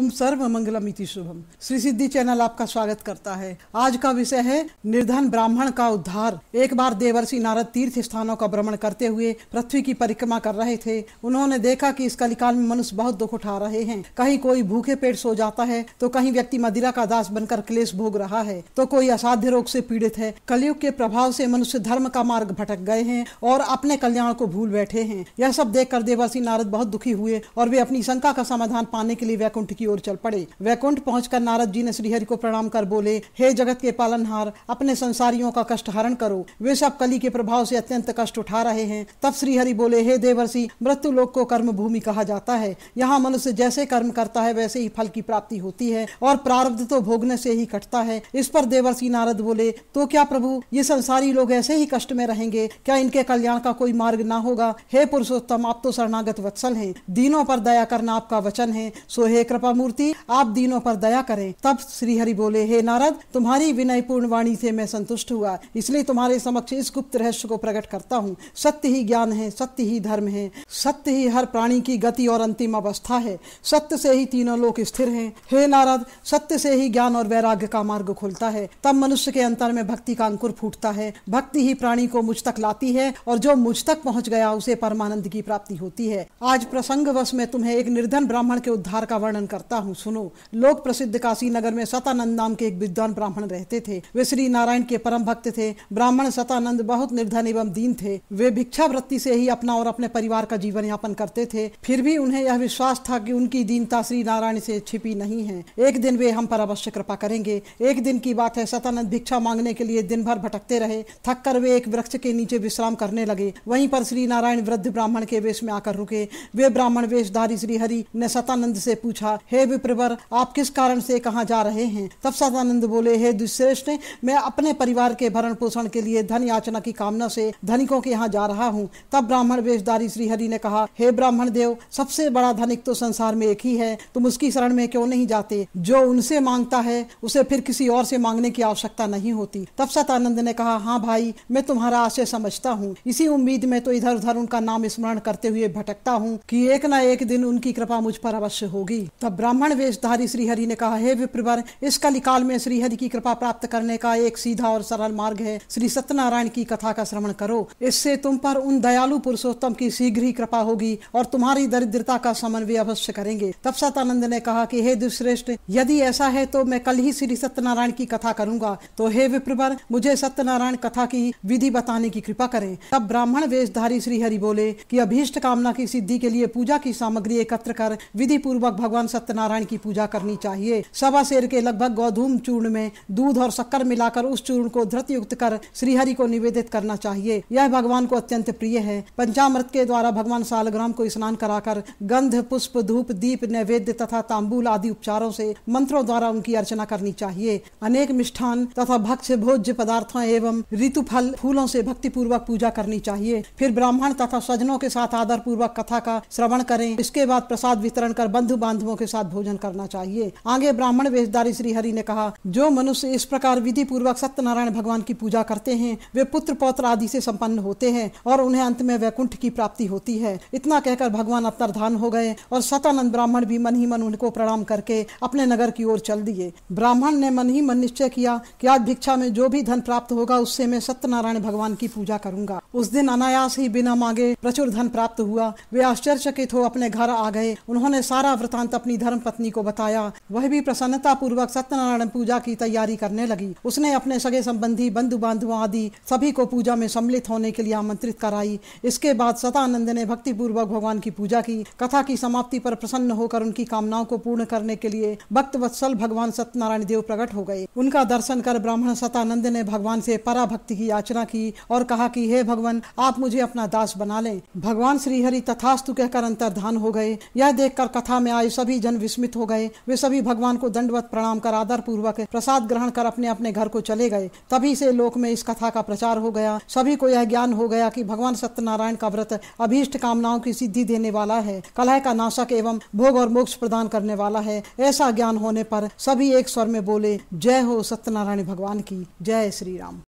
ओम सर्व मंगलम इति शुभम श्री सिद्धि चैनल आपका स्वागत करता है आज का विषय है निर्धन ब्राह्मण का उद्धार एक बार देवर्षि नारद तीर्थ स्थानों का भ्रमण करते हुए पृथ्वी की परिक्रमा कर रहे थे उन्होंने देखा कि इस कलिकाल में मनुष्य बहुत दुख उठा रहे हैं कहीं कोई भूखे पेट सो जाता है तो कहीं व्यक्ति मदिरा का दास बनकर क्लेश भोग रहा है तो कोई असाध्य रोग से पीड़ित है कलयुग के प्रभाव से मनुष्य धर्म का मार्ग भटक गए हैं और अपने कल्याण को भूल बैठे हैं यह सब देखकर देवर्षि नारद बहुत दुखी हुए और वे अपनी शंका का समाधान पाने के लिए वैकुंठ की ओर चल पड़े वैकुंठ पहुंचकर नारद जी ने श्रीहरि को प्रणाम कर बोले हे जगत के पालनहार अपने संसारियों का कष्ट हरण करो वे सब कली के प्रभाव से अत्यंत कष्ट उठा रहे हैं तब श्रीहरि बोले हे देवर्षि मृत्यु लोक को कर्म भूमि कहा जाता है यहाँ मनुष्य जैसे कर्म करता है वैसे ही फल की प्राप्ति होती है और प्रारब्ध तो भोगने से ही कटता है इस पर देवर्षि नारद बोले तो क्या प्रभु ये संसारी लोग ऐसे ही कष्ट में रहेंगे क्या इनके कल्याण का कोई मार्ग ना होगा हे पुरुषोत्तम आप तो शरणागत वत्सल हैं दीनों पर दया करना आपका वचन है सो हे कृपा मूर्ति आप दीनों पर दया करें तब श्री हरि बोले हे नारद तुम्हारी विनय पूर्ण वाणी से मैं संतुष्ट हुआ इसलिए तुम्हारे समक्ष इस गुप्त रहस्य को प्रकट करता हूँ सत्य ही ज्ञान है सत्य ही धर्म है सत्य ही हर प्राणी की गति और अंतिम अवस्था है सत्य से ही तीनों लोग स्थिर है हे नारद सत्य से ही ज्ञान और वैराग्य का मार्ग खुलता है तब मनुष्य के अंतर में भक्ति का अंकुर फूटता है भक्ति ही प्राणी को मुझ तक लाती है और जो मुझ तक पहुंच गया उसे परमानंद की प्राप्ति होती है आज प्रसंग वश में तुम्हें एक निर्धन ब्राह्मण के उद्धार का वर्णन करता करता हूँ सुनो लोक प्रसिद्ध काशी नगर में सतानंद नाम के एक विद्वान ब्राह्मण रहते थे वे श्री नारायण के परम भक्त थे ब्राह्मण सतानंद बहुत निर्धन एवं दीन थे वे भिक्षा वृत्ति से ही अपना और अपने परिवार का जीवन यापन करते थे फिर भी उन्हें यह विश्वास था कि उनकी दीनता श्री नारायण से छिपी नहीं है एक दिन वे हम पर अवश्य कृपा करेंगे एक दिन की बात है सतानंद भिक्षा मांगने के लिए दिन भर भटकते रहे थक कर वे एक वृक्ष के नीचे विश्राम करने लगे वहीं पर श्री नारायण वृद्ध ब्राह्मण के वेश में आकर रुके वे ब्राह्मण वेशधारी श्रीहरि ने सतानंद से पूछा हे विप्रवर आप किस कारण से कहाँ जा रहे हैं तब सदानंद बोले हे दुश्रेष्ठ मैं अपने परिवार के भरण पोषण के लिए धन याचना की कामना से धनिकों के यहाँ जा रहा हूँ तब ब्राह्मण वेशधारी श्रीहरि ने कहा हे ब्राह्मण देव सबसे बड़ा धनिक तो संसार में एक ही है तुम उसकी शरण में क्यों नहीं जाते जो उनसे मांगता है उसे फिर किसी और से मांगने की आवश्यकता नहीं होती तब सतानंद ने कहा हाँ भाई मैं तुम्हारा आशय समझता हूँ इसी उम्मीद में तो इधर उधर उनका नाम स्मरण करते हुए भटकता हूँ कि एक न एक दिन उनकी कृपा मुझ पर अवश्य होगी तब ब्राह्मण वेशधारी श्रीहरि ने कहा हे विप्रवर इस कलिकाल में श्रीहरि की कृपा प्राप्त करने का एक सीधा और सरल मार्ग है श्री सत्यनारायण की कथा का श्रवण करो इससे तुम पर उन दयालु पुरुषोत्तम की शीघ्र ही कृपा होगी और तुम्हारी दरिद्रता का समन्वय अवश्य करेंगे तब सतानंद ने कहा कि हे दुश्रेष्ठ यदि ऐसा है तो मैं कल ही श्री सत्यनारायण की कथा करूंगा तो हे विप्रवर मुझे सत्यनारायण कथा की विधि बताने की कृपा करें तब ब्राह्मण वेशधारी श्रीहरि बोले कि अभीष्ट कामना की सिद्धि के लिए पूजा की सामग्री एकत्र कर विधि पूर्वक भगवान सत्य सत्यनारायण की पूजा करनी चाहिए सवा शेर के लगभग गौधूम चूर्ण में दूध और शक्कर मिलाकर उस चूर्ण को धृत युक्त कर श्रीहरि को निवेदित करना चाहिए यह भगवान को अत्यंत प्रिय है पंचामृत के द्वारा भगवान सालग्राम को स्नान कराकर गंध पुष्प धूप दीप नैवेद्य तथा तांबूल आदि उपचारों से मंत्रों द्वारा उनकी अर्चना करनी चाहिए अनेक मिष्ठान तथा भक्ष्य भोज्य पदार्थों एवं ऋतु फल फूलों से भक्ति पूर्वक पूजा करनी चाहिए फिर ब्राह्मण तथा स्वजनों के साथ आदर पूर्वक कथा का श्रवण करें इसके बाद प्रसाद वितरण कर बंधु बांधवों के साथ साथ भोजन करना चाहिए आगे ब्राह्मण वेशधारी श्री हरि ने कहा जो मनुष्य इस प्रकार विधि पूर्वक सत्यनारायण भगवान की पूजा करते हैं वे पुत्र पौत्र आदि से संपन्न होते हैं और उन्हें अंत में वैकुंठ की प्राप्ति होती है इतना कहकर भगवान अंतर्धान हो गए और सतानंद ब्राह्मण भी मन ही मन उनको प्रणाम करके अपने नगर की ओर चल दिए ब्राह्मण ने मन ही मन निश्चय किया कि आज भिक्षा में जो भी धन प्राप्त होगा उससे मैं सत्यनारायण भगवान की पूजा करूंगा उस दिन अनायास ही बिना मांगे प्रचुर धन प्राप्त हुआ वे आश्चर्यचकित हो अपने घर आ गए उन्होंने सारा वृतांत अपनी धर्म पत्नी को बताया वह भी प्रसन्नता पूर्वक सत्यनारायण पूजा की तैयारी करने लगी उसने अपने सगे संबंधी बंधु बांधु आदि सभी को पूजा में सम्मिलित होने के लिए आमंत्रित कराई इसके बाद सतानंद ने भक्ति पूर्वक भगवान की पूजा की कथा की समाप्ति पर प्रसन्न होकर उनकी कामनाओं को पूर्ण करने के लिए भक्त वत्सल भगवान सत्यनारायण देव प्रकट हो गए उनका दर्शन कर ब्राह्मण सतानंद ने भगवान से पराभक्ति की याचना की और कहा कि हे भगवान आप मुझे अपना दास बना लें भगवान श्रीहरि तथास्तु कहकर अंतर्धान हो गए यह देखकर कथा में आए सभी जन विस्मित हो गए वे सभी भगवान को दंडवत प्रणाम कर आदर पूर्वक प्रसाद ग्रहण कर अपने अपने घर को चले गए तभी से लोक में इस कथा का प्रचार हो गया सभी को यह ज्ञान हो गया कि भगवान सत्यनारायण का व्रत अभीष्ट कामनाओं की सिद्धि देने वाला है कलह का नाशक एवं भोग और मोक्ष प्रदान करने वाला है ऐसा ज्ञान होने पर सभी एक स्वर में बोले जय हो सत्यनारायण भगवान की जय श्री राम